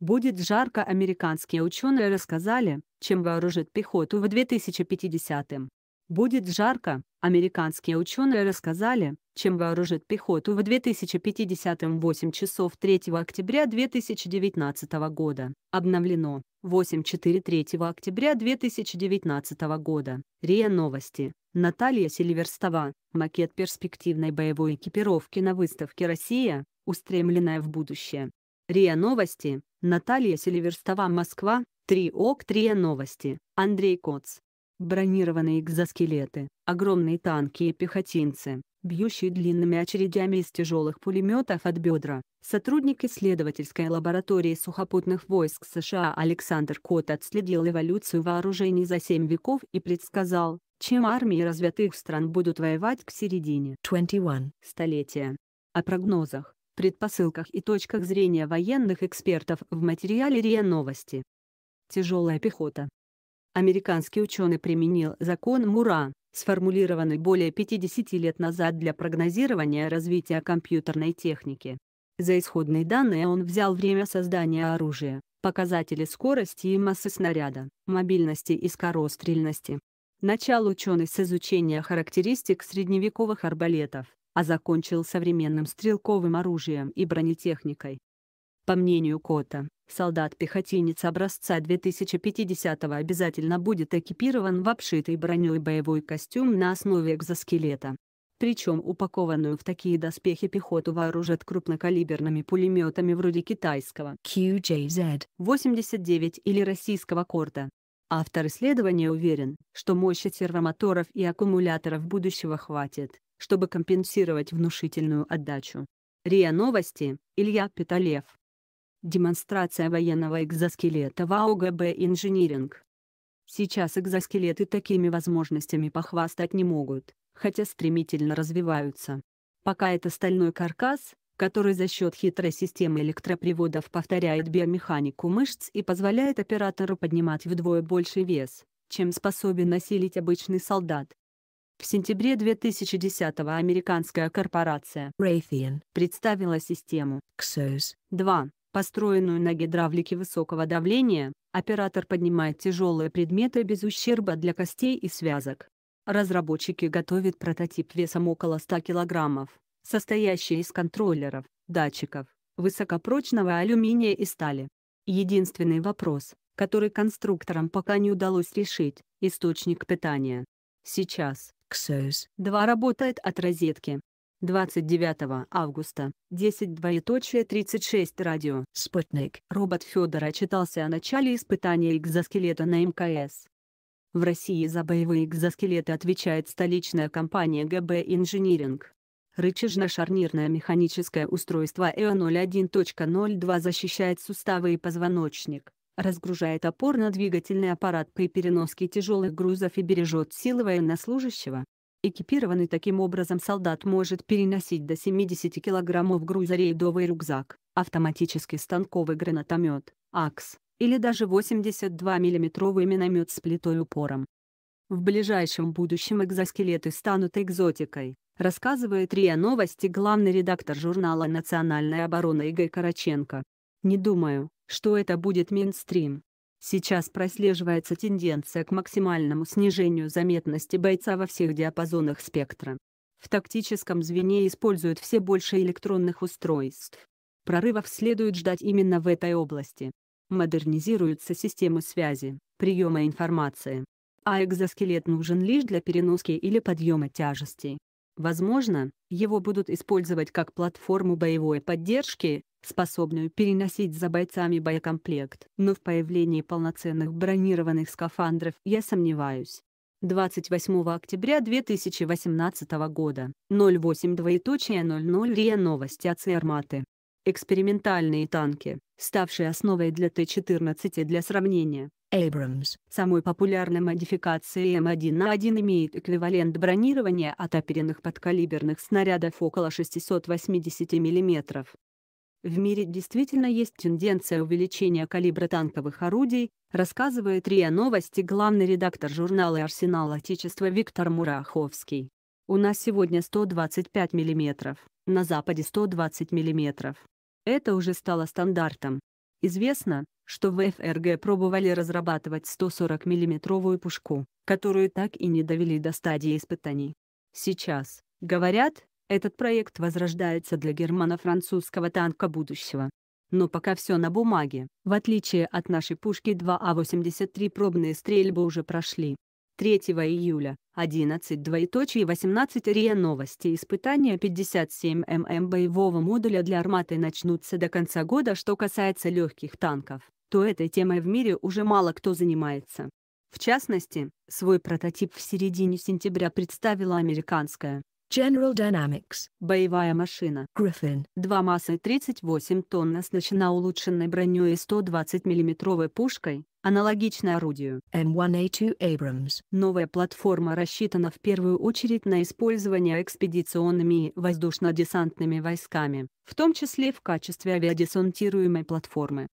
Будет жарко американские ученые рассказали, чем вооружит пехоту в 2050-м. Будет жарко, американские ученые рассказали, чем вооружит пехоту в 2050-м 8 часов 3 октября 2019 года. Обновлено. 8.4.3 октября 2019 года. РИА Новости. Наталья Сильверстова. Макет перспективной боевой экипировки на выставке «Россия», устремленная в будущее. РИА Новости, Наталья Селиверстова, Москва, 3 ОК, РИА Новости, Андрей Коц. Бронированные экзоскелеты, огромные танки и пехотинцы, бьющие длинными очередями из тяжелых пулеметов от бедра, сотрудник исследовательской лаборатории сухопутных войск США Александр Кот отследил эволюцию вооружений за 7 веков и предсказал, чем армии развитых стран будут воевать к середине 21 столетия. О прогнозах предпосылках и точках зрения военных экспертов в материале РИА Новости. Тяжелая пехота. Американский ученый применил закон Мура, сформулированный более 50 лет назад для прогнозирования развития компьютерной техники. За исходные данные он взял время создания оружия, показатели скорости и массы снаряда, мобильности и скорострельности. Начал ученый с изучения характеристик средневековых арбалетов, а закончил современным стрелковым оружием и бронетехникой. По мнению Кота, солдат-пехотинец образца 2050-го обязательно будет экипирован в обшитый броней боевой костюм на основе экзоскелета. Причем упакованную в такие доспехи пехоту вооружат крупнокалиберными пулеметами вроде китайского QJZ-89 или российского корта. Автор исследования уверен, что мощи сервомоторов и аккумуляторов будущего хватит, чтобы компенсировать внушительную отдачу. РИА Новости, Илья Петалев. Демонстрация военного экзоскелета в АОГБ «Инжиниринг». Сейчас экзоскелеты такими возможностями похвастать не могут, хотя стремительно развиваются. Пока это стальной каркас, который за счет хитрой системы электроприводов повторяет биомеханику мышц и позволяет оператору поднимать вдвое больше вес, чем способен осилить обычный солдат. В сентябре 2010-го американская корпорация Raytheon представила систему XOS-2, построенную на гидравлике высокого давления, оператор поднимает тяжелые предметы без ущерба для костей и связок. Разработчики готовят прототип весом около 100 кг, состоящий из контроллеров, датчиков, высокопрочного алюминия и стали. Единственный вопрос, который конструкторам пока не удалось решить – источник питания. Сейчас, XOS-2 работает от розетки. 29 августа, 10 радио. Спутник. Робот Федора читался о начале испытания экзоскелета на МКС. В России за боевые экзоскелеты отвечает столичная компания ГБ Инжиниринг. Рычажно-шарнирное механическое устройство ЭО 01.02 защищает суставы и позвоночник разгружает опорно-двигательный аппарат при переноске тяжелых грузов и бережет силы военнослужащего. Экипированный таким образом солдат может переносить до 70 кг груза рейдовый рюкзак, автоматический станковый гранатомет, АКС, или даже 82 миллиметровый миномет с плитой упором. В ближайшем будущем экзоскелеты станут экзотикой, рассказывает РИА Новости главный редактор журнала «Национальная оборона» Игорь Караченко. Не думаю, что это будет мейнстрим. Сейчас прослеживается тенденция к максимальному снижению заметности бойца во всех диапазонах спектра. В тактическом звене используют все больше электронных устройств. Прорывов следует ждать именно в этой области. Модернизируются системы связи, приема информации. А экзоскелет нужен лишь для переноски или подъема тяжестей. Возможно, его будут использовать как платформу боевой поддержки, способную переносить за бойцами боекомплект. Но в появлении полноценных бронированных скафандров я сомневаюсь. 28 октября 2018 года, 08.00 РИА Новости от Церматы. Экспериментальные танки, ставшие основой для Т-14 для сравнения, Abrams самой популярной модификации М1 а 1 имеет эквивалент бронирования от оперенных подкалиберных снарядов около 680 мм. В мире действительно есть тенденция увеличения калибра танковых орудий, рассказывает РИА Новости главный редактор журнала «Арсенал Отечества» Виктор Мураховский. У нас сегодня 125 мм, на Западе 120 мм. Это уже стало стандартом. Известно, что в ФРГ пробовали разрабатывать 140 миллиметровую пушку, которую так и не довели до стадии испытаний. Сейчас, говорят, этот проект возрождается для германо-французского танка будущего. Но пока все на бумаге. В отличие от нашей пушки 2А-83 а пробные стрельбы уже прошли. 3 июля, 11 двоеточие 18 РИА новости испытания 57 ММ боевого модуля для арматы начнутся до конца года что касается легких танков, то этой темой в мире уже мало кто занимается. В частности, свой прототип в середине сентября представила американская General Dynamics. Боевая машина. Griffin. Два массой 38 тонн оснащена улучшенной броней и 120 миллиметровой пушкой, аналогичной орудию. m 1 a 2 Abrams. Новая платформа рассчитана в первую очередь на использование экспедиционными и воздушно-десантными войсками, в том числе в качестве авиадесантируемой платформы.